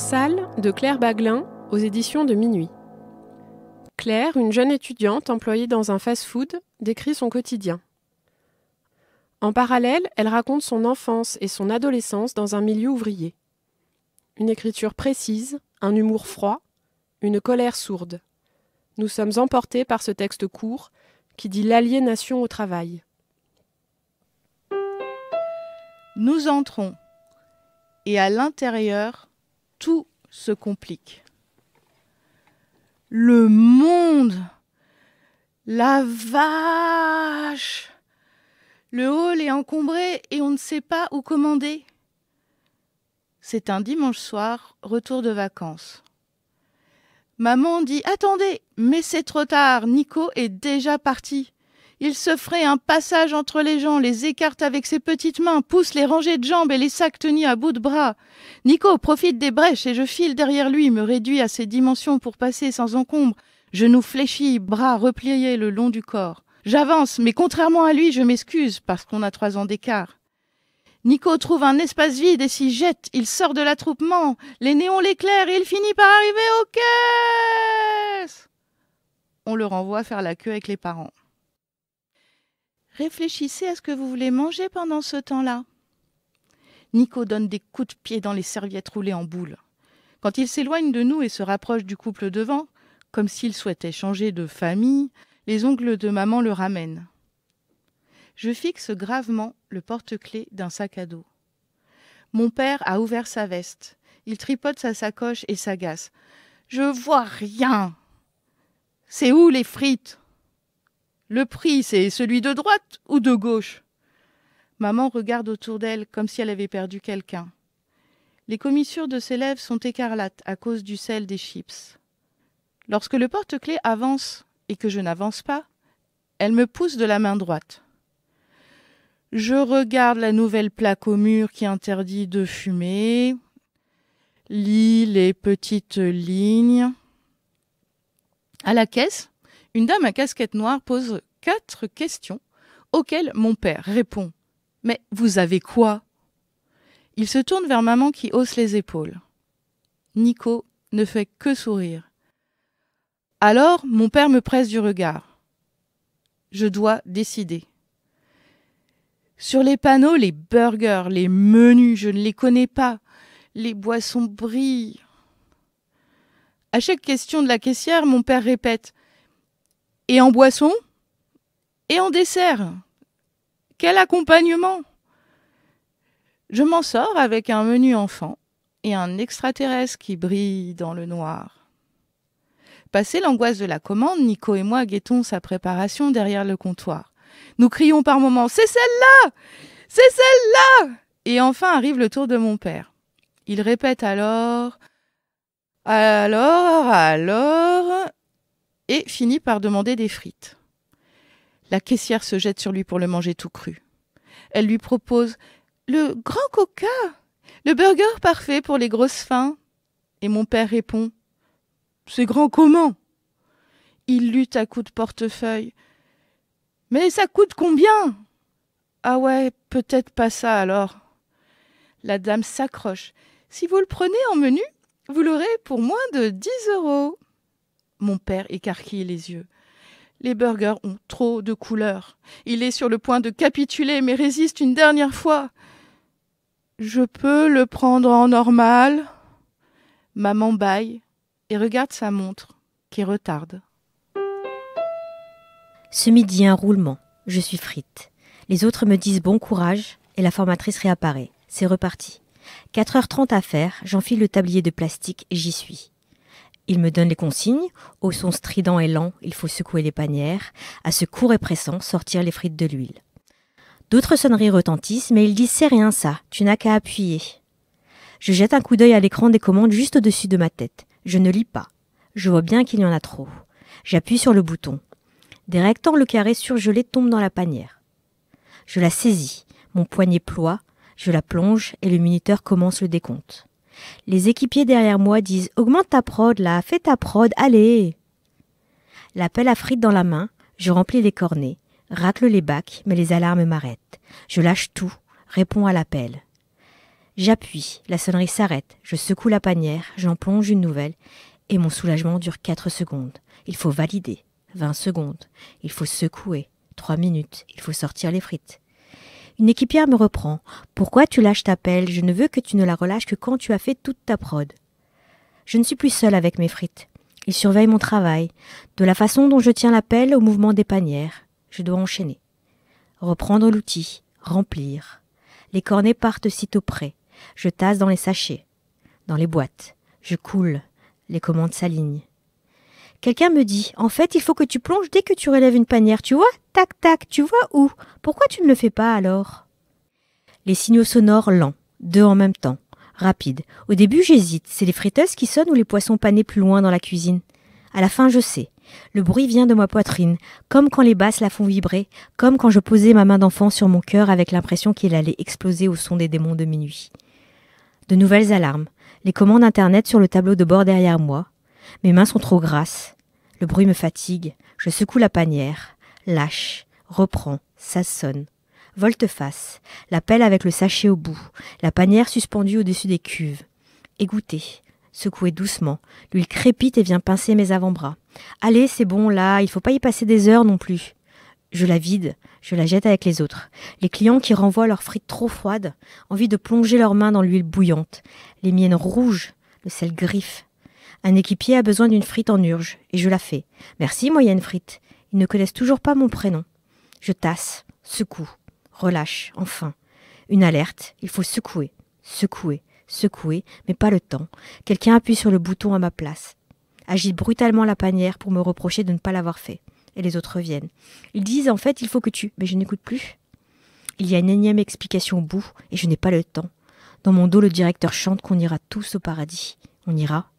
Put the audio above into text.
salle de Claire Baglin aux éditions de Minuit. Claire, une jeune étudiante employée dans un fast-food, décrit son quotidien. En parallèle, elle raconte son enfance et son adolescence dans un milieu ouvrier. Une écriture précise, un humour froid, une colère sourde. Nous sommes emportés par ce texte court qui dit l'aliénation au travail. Nous entrons, et à l'intérieur, tout se complique. Le monde, la vache. Le hall est encombré et on ne sait pas où commander. C'est un dimanche soir, retour de vacances. Maman dit Attendez, mais c'est trop tard, Nico est déjà parti. Il se ferait un passage entre les gens, les écarte avec ses petites mains, pousse les rangées de jambes et les sacs tenus à bout de bras. Nico profite des brèches et je file derrière lui, me réduit à ses dimensions pour passer sans encombre, genoux fléchis, bras repliés le long du corps. J'avance, mais contrairement à lui, je m'excuse parce qu'on a trois ans d'écart. Nico trouve un espace vide et s'y jette. Il sort de l'attroupement. Les néons l'éclairent et il finit par arriver au caisses. On le renvoie faire la queue avec les parents réfléchissez à ce que vous voulez manger pendant ce temps-là. Nico donne des coups de pied dans les serviettes roulées en boule. Quand il s'éloigne de nous et se rapproche du couple devant, comme s'il souhaitait changer de famille, les ongles de maman le ramènent. Je fixe gravement le porte-clés d'un sac à dos. Mon père a ouvert sa veste. Il tripote sa sacoche et s'agace. Je vois rien. C'est où les frites le prix, c'est celui de droite ou de gauche Maman regarde autour d'elle comme si elle avait perdu quelqu'un. Les commissures de ses lèvres sont écarlates à cause du sel des chips. Lorsque le porte-clés avance et que je n'avance pas, elle me pousse de la main droite. Je regarde la nouvelle plaque au mur qui interdit de fumer, lis les petites lignes. À la caisse, une dame à casquette noire pose quatre questions auxquelles mon père répond Mais vous avez quoi Il se tourne vers maman qui hausse les épaules. Nico ne fait que sourire. Alors mon père me presse du regard. Je dois décider. Sur les panneaux, les burgers, les menus, je ne les connais pas. Les boissons brillent. À chaque question de la caissière, mon père répète et en boisson Et en dessert Quel accompagnement Je m'en sors avec un menu enfant et un extraterrestre qui brille dans le noir. Passée l'angoisse de la commande, Nico et moi guettons sa préparation derrière le comptoir. Nous crions par moments C'est celle-là C'est celle-là Et enfin arrive le tour de mon père. Il répète alors Alors, alors, et finit par demander des frites. La caissière se jette sur lui pour le manger tout cru. Elle lui propose le grand coca, le burger parfait pour les grosses fins. Et mon père répond C'est grand comment Il lutte à coups de portefeuille. Mais ça coûte combien Ah ouais, peut-être pas ça alors. La dame s'accroche. Si vous le prenez en menu, vous l'aurez pour moins de dix euros. Mon père écarquille les yeux. Les burgers ont trop de couleurs. Il est sur le point de capituler, mais résiste une dernière fois. Je peux le prendre en normal Maman baille et regarde sa montre, qui retarde. Ce midi, un roulement. Je suis frite. Les autres me disent bon courage et la formatrice réapparaît. C'est reparti. 4h30 à faire, j'enfile le tablier de plastique, et j'y suis. Il me donne les consignes. Au son strident et lent, il faut secouer les panières. À ce court et pressant, sortir les frites de l'huile. D'autres sonneries retentissent, mais il dit c'est rien ça, tu n'as qu'à appuyer. Je jette un coup d'œil à l'écran des commandes juste au-dessus de ma tête. Je ne lis pas. Je vois bien qu'il y en a trop. J'appuie sur le bouton. Des rectangles carrés surgelés tombent dans la panière. Je la saisis. Mon poignet ploie. Je la plonge et le muniteur commence le décompte. Les équipiers derrière moi disent Augmente ta prod là, fais ta prod, allez L'appel à frites dans la main, je remplis les cornets, racle les bacs, mais les alarmes m'arrêtent. Je lâche tout, réponds à l'appel. J'appuie, la sonnerie s'arrête, je secoue la panière, j'en plonge une nouvelle, et mon soulagement dure 4 secondes. Il faut valider, 20 secondes. Il faut secouer, 3 minutes. Il faut sortir les frites. Une équipière me reprend. Pourquoi tu lâches ta pelle Je ne veux que tu ne la relâches que quand tu as fait toute ta prod. Je ne suis plus seule avec mes frites. Ils surveillent mon travail, de la façon dont je tiens la pelle au mouvement des panières. Je dois enchaîner. Reprendre l'outil, remplir. Les cornets partent sitôt près. Je tasse dans les sachets, dans les boîtes. Je coule. Les commandes s'alignent. Quelqu'un me dit En fait, il faut que tu plonges dès que tu relèves une panière. Tu vois Tac, tac, tu vois où Pourquoi tu ne le fais pas alors Les signaux sonores lents, deux en même temps, rapides. Au début, j'hésite. C'est les friteuses qui sonnent ou les poissons panés plus loin dans la cuisine À la fin, je sais. Le bruit vient de ma poitrine, comme quand les basses la font vibrer, comme quand je posais ma main d'enfant sur mon cœur avec l'impression qu'il allait exploser au son des démons de minuit. De nouvelles alarmes, les commandes Internet sur le tableau de bord derrière moi, mes mains sont trop grasses. Le bruit me fatigue. Je secoue la panière. Lâche. Reprends. Ça sonne. Volte-face. La pelle avec le sachet au bout. La panière suspendue au-dessus des cuves. Égoutté. Secouer doucement. L'huile crépite et vient pincer mes avant-bras. Allez, c'est bon, là, il faut pas y passer des heures non plus. Je la vide, je la jette avec les autres. Les clients qui renvoient leurs frites trop froides, envie de plonger leurs mains dans l'huile bouillante. Les miennes rouges, le sel griffe. Un équipier a besoin d'une frite en urge, et je la fais. Merci, moyenne frite. Ils ne connaissent toujours pas mon prénom. Je tasse, secoue, relâche, enfin. Une alerte, il faut secouer, secouer, secouer, mais pas le temps. Quelqu'un appuie sur le bouton à ma place. Agit brutalement la panière pour me reprocher de ne pas l'avoir fait. Et les autres viennent. Ils disent en fait, il faut que tu. Mais je n'écoute plus. Il y a une énième explication au bout, et je n'ai pas le temps. Dans mon dos, le directeur chante qu'on ira tous au paradis. On ira